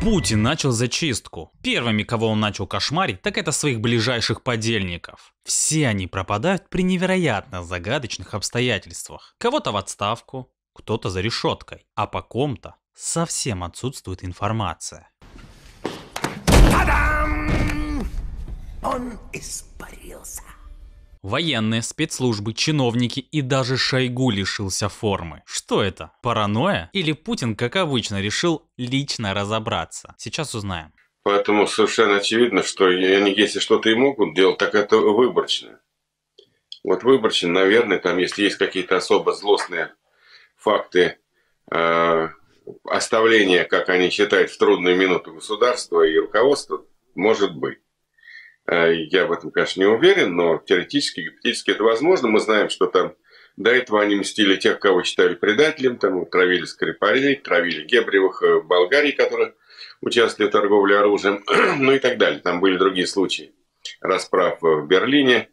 Путин начал зачистку. Первыми, кого он начал кошмарить, так это своих ближайших подельников. Все они пропадают при невероятно загадочных обстоятельствах. Кого-то в отставку, кто-то за решеткой, а по ком-то совсем отсутствует информация. Та-дам! Он испарился. Военные, спецслужбы, чиновники и даже Шойгу лишился формы. Что это? Паранойя? Или Путин, как обычно, решил лично разобраться? Сейчас узнаем. Поэтому совершенно очевидно, что они, если что-то и могут делать, так это выборочно. Вот выборочно, наверное, там, если есть какие-то особо злостные факты э, оставления, как они считают, в трудную минуту государства и руководства, может быть. Э, я в этом, конечно, не уверен, но теоретически, гипотетически это возможно. Мы знаем, что там до этого они мстили тех, кого считали предателем, там травили скрипарей, травили Гебревых, э, Болгарии, которые участвовали в торговле оружием, ну и так далее. Там были другие случаи расправ э, в Берлине,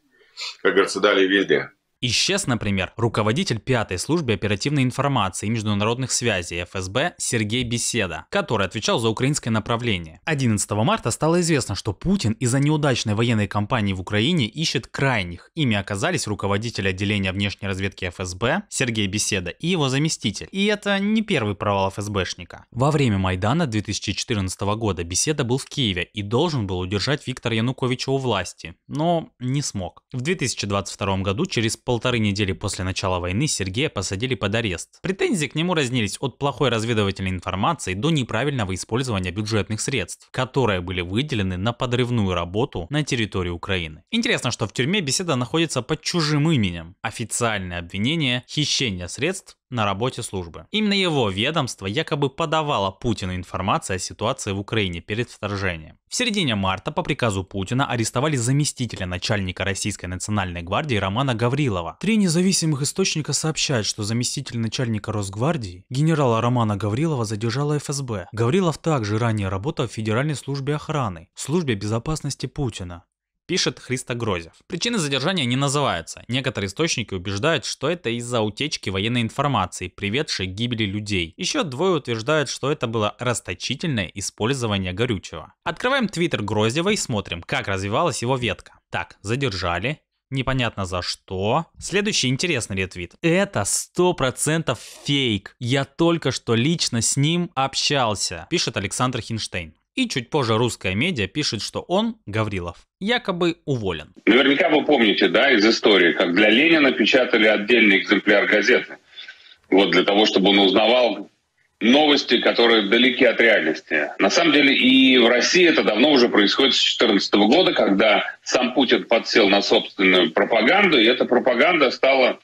как говорится, далее везде. Исчез, например, руководитель пятой службы оперативной информации и международных связей ФСБ Сергей Беседа, который отвечал за украинское направление. 11 марта стало известно, что Путин из-за неудачной военной кампании в Украине ищет крайних. Ими оказались руководители отделения внешней разведки ФСБ Сергей Беседа и его заместитель. И это не первый провал ФСБшника. Во время Майдана 2014 года Беседа был в Киеве и должен был удержать Виктора Януковича у власти, но не смог. В 2022 году через полторы недели после начала войны Сергея посадили под арест. Претензии к нему разнились от плохой разведывательной информации до неправильного использования бюджетных средств, которые были выделены на подрывную работу на территории Украины. Интересно, что в тюрьме беседа находится под чужим именем. Официальное обвинение – хищение средств на работе службы. Именно его ведомство якобы подавало Путину информацию о ситуации в Украине перед вторжением. В середине марта по приказу Путина арестовали заместителя начальника Российской национальной гвардии Романа Гаврилова. Три независимых источника сообщают, что заместитель начальника Росгвардии генерала Романа Гаврилова задержала ФСБ. Гаврилов также ранее работал в Федеральной службе охраны, службе безопасности Путина пишет Христо Грозев. Причины задержания не называются. Некоторые источники убеждают, что это из-за утечки военной информации, приведшей к гибели людей. Еще двое утверждают, что это было расточительное использование горючего. Открываем твиттер Грозева и смотрим, как развивалась его ветка. Так, задержали, непонятно за что. Следующий интересный ретвит. Это 100% фейк. Я только что лично с ним общался, пишет Александр Хинштейн. И чуть позже русская медиа пишет, что он, Гаврилов, якобы уволен. Наверняка вы помните, да, из истории, как для Ленина печатали отдельный экземпляр газеты. Вот для того, чтобы он узнавал новости, которые далеки от реальности. На самом деле и в России это давно уже происходит с 2014 года, когда сам Путин подсел на собственную пропаганду, и эта пропаганда стала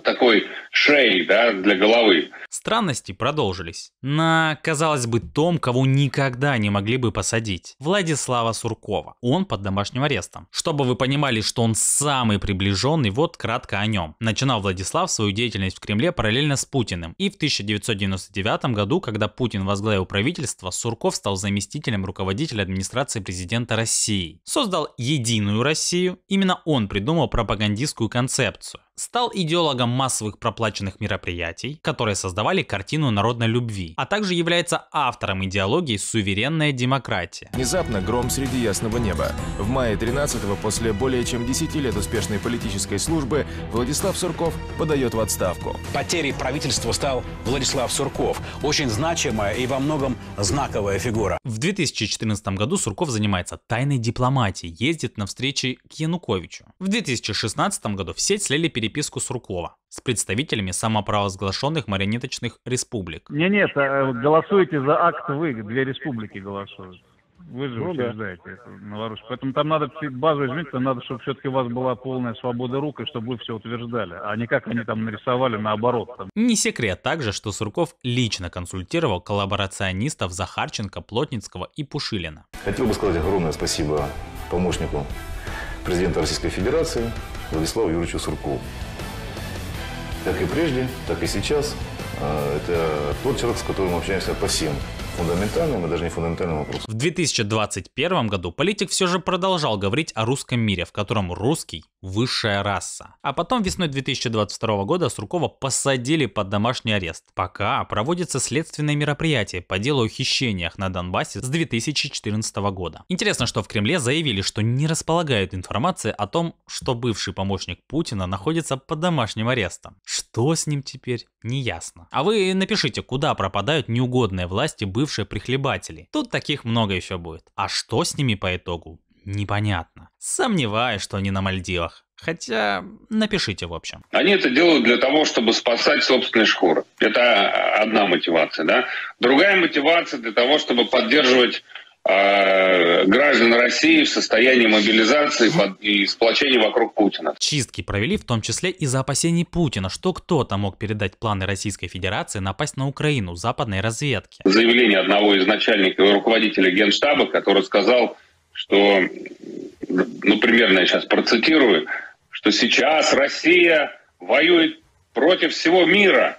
такой шеи, да, для головы. Странности продолжились. На, казалось бы, том, кого никогда не могли бы посадить. Владислава Суркова. Он под домашним арестом. Чтобы вы понимали, что он самый приближенный, вот кратко о нем. Начинал Владислав свою деятельность в Кремле параллельно с Путиным. И в 1999 году, когда Путин возглавил правительство, Сурков стал заместителем руководителя администрации президента России. Создал единую Россию. Именно он придумал пропагандистскую концепцию стал идеологом массовых проплаченных мероприятий, которые создавали картину народной любви, а также является автором идеологии «Суверенная демократия». Внезапно гром среди ясного неба. В мае 13-го, после более чем 10 лет успешной политической службы, Владислав Сурков подает в отставку. Потерей правительства стал Владислав Сурков. Очень значимая и во многом знаковая фигура. В 2014 году Сурков занимается тайной дипломатией, ездит на встречи к Януковичу. В 2016 году в сеть слили перед переписку Суркова с представителями самопровозглашенных марионеточных республик. Не, нет, э, голосуете за акт вы, две республики голосуют. Вы же ну, утверждаете да. это на Поэтому там надо базу изменить, надо, чтобы все-таки у вас была полная свобода рук, и чтобы вы все утверждали, а не как они там нарисовали наоборот. Там. Не секрет также, что Сурков лично консультировал коллаборационистов Захарченко, Плотницкого и Пушилина. Хотел бы сказать огромное спасибо помощнику президента Российской Федерации Владиславу Юрьевичу Суркову. Как и прежде, так и сейчас, а, это тот человек, с которым мы общаемся по всем фундаментальным и даже не фундаментальным вопросам. В 2021 году политик все же продолжал говорить о русском мире, в котором русский высшая раса. А потом весной 2022 года Суркова посадили под домашний арест. Пока проводится следственное мероприятие по делу о хищениях на Донбассе с 2014 года. Интересно, что в Кремле заявили, что не располагают информацией о том, что бывший помощник Путина находится под домашним арестом. Что с ним теперь, не ясно. А вы напишите, куда пропадают неугодные власти бывшие прихлебатели. Тут таких много еще будет. А что с ними по итогу, непонятно. Сомневаюсь, что они на Мальдивах. Хотя напишите, в общем. Они это делают для того, чтобы спасать собственные шкуры. Это одна мотивация, да. Другая мотивация для того, чтобы поддерживать а, граждан России в состоянии мобилизации и сплочения вокруг Путина. Чистки провели в том числе из-за опасений Путина, что кто-то мог передать планы Российской Федерации напасть на Украину западной разведки. Заявление одного из начальников и руководителя Генштаба, который сказал, что, ну, примерно я сейчас процитирую, что сейчас Россия воюет против всего мира,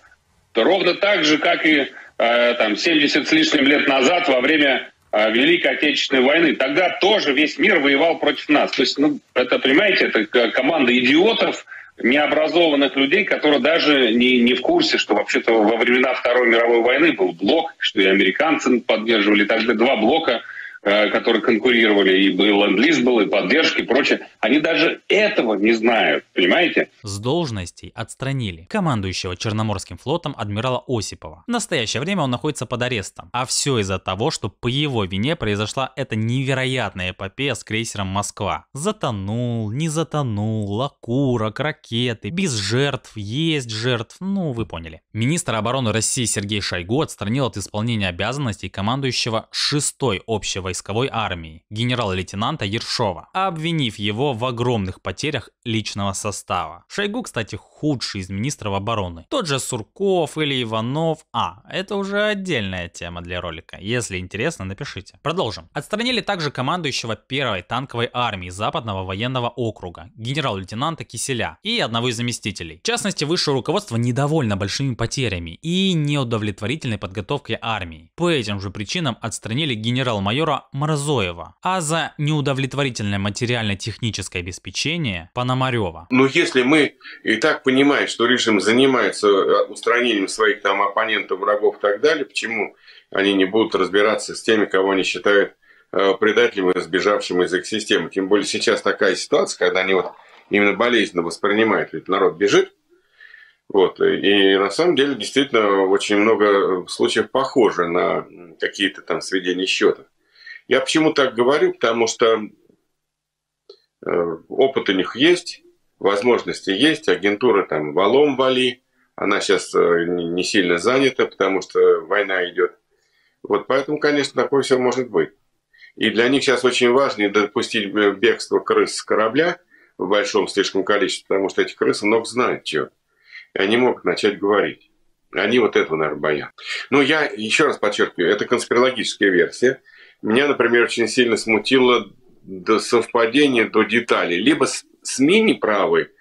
то ровно так же, как и э, там 70 с лишним лет назад во время э, Великой Отечественной войны. Тогда тоже весь мир воевал против нас. То есть, ну, это, понимаете, это команда идиотов, необразованных людей, которые даже не, не в курсе, что вообще-то во времена Второй мировой войны был блок, что и американцы поддерживали, тогда два блока – Э, которые конкурировали, и был ленд был, и поддержки, и прочее. Они даже этого не знают, понимаете? С должностей отстранили командующего Черноморским флотом адмирала Осипова. В настоящее время он находится под арестом. А все из-за того, что по его вине произошла эта невероятная эпопея с крейсером «Москва». Затонул, не затонул, окурок, ракеты, без жертв, есть жертв, ну вы поняли. Министр обороны России Сергей Шойгу отстранил от исполнения обязанностей командующего 6 общего войсковой армии генерал-лейтенанта Ершова, обвинив его в огромных потерях личного состава. Шойгу, кстати, худший из министров обороны. Тот же Сурков или Иванов. А, это уже отдельная тема для ролика. Если интересно, напишите. Продолжим. Отстранили также командующего первой танковой армии Западного военного округа, генерал-лейтенанта Киселя и одного из заместителей. В частности, высшее руководство недовольно большими потерями и неудовлетворительной подготовкой армии. По этим же причинам отстранили генерал-майора Морозоева, а за неудовлетворительное материально-техническое обеспечение Пономарева. Но ну, если мы и так понимаем, что режим занимается э, устранением своих там оппонентов, врагов и так далее, почему они не будут разбираться с теми, кого они считают э, предателем и сбежавшим из их системы. Тем более сейчас такая ситуация, когда они вот именно болезненно воспринимают, ведь народ бежит. Вот. И на самом деле действительно очень много э, случаев похоже на какие-то там сведения счета. Я почему так говорю? Потому что э, опыт у них есть, возможности есть, агентура там валом вали, она сейчас э, не сильно занята, потому что война идет. Вот поэтому, конечно, такое все может быть. И для них сейчас очень важно не допустить бегство крыс с корабля в большом слишком количестве, потому что эти крысы много знают чего. И они могут начать говорить. Они вот этого, наверное, боятся. Ну, я еще раз подчеркиваю, это конспирологическая версия. Меня, например, очень сильно смутило до совпадения до деталей. Либо СМИ неправы,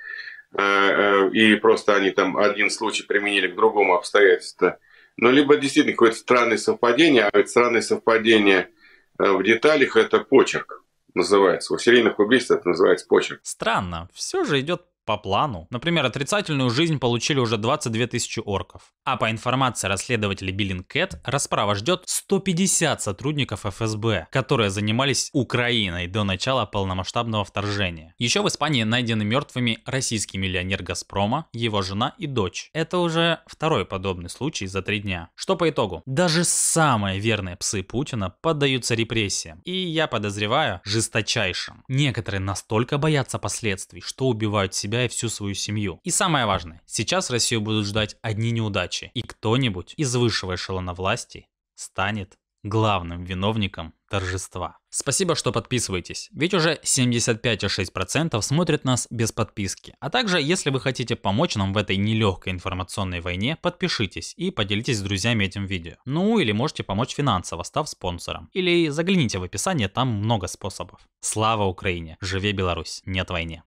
э, э, и просто они там один случай применили к другому обстоятельству, но либо действительно какое-то странное совпадение, а ведь странное совпадение э, в деталях – это почерк называется. У серийных убийств это называется почерк. Странно. Все же идет по плану. Например, отрицательную жизнь получили уже 22 тысячи орков. А по информации расследователей Биллин Кэт, расправа ждет 150 сотрудников ФСБ, которые занимались Украиной до начала полномасштабного вторжения. Еще в Испании найдены мертвыми российский миллионер Газпрома, его жена и дочь. Это уже второй подобный случай за три дня. Что по итогу? Даже самые верные псы Путина поддаются репрессиям. И я подозреваю, жесточайшим. Некоторые настолько боятся последствий, что убивают себя сюда и всю свою семью. И самое важное, сейчас Россию будут ждать одни неудачи, и кто-нибудь из высшего эшелона власти станет главным виновником торжества. Спасибо, что подписываетесь, ведь уже 75,6% смотрят нас без подписки. А также, если вы хотите помочь нам в этой нелегкой информационной войне, подпишитесь и поделитесь с друзьями этим видео. Ну или можете помочь финансово, став спонсором. Или загляните в описание, там много способов. Слава Украине! живи Беларусь! Нет войне!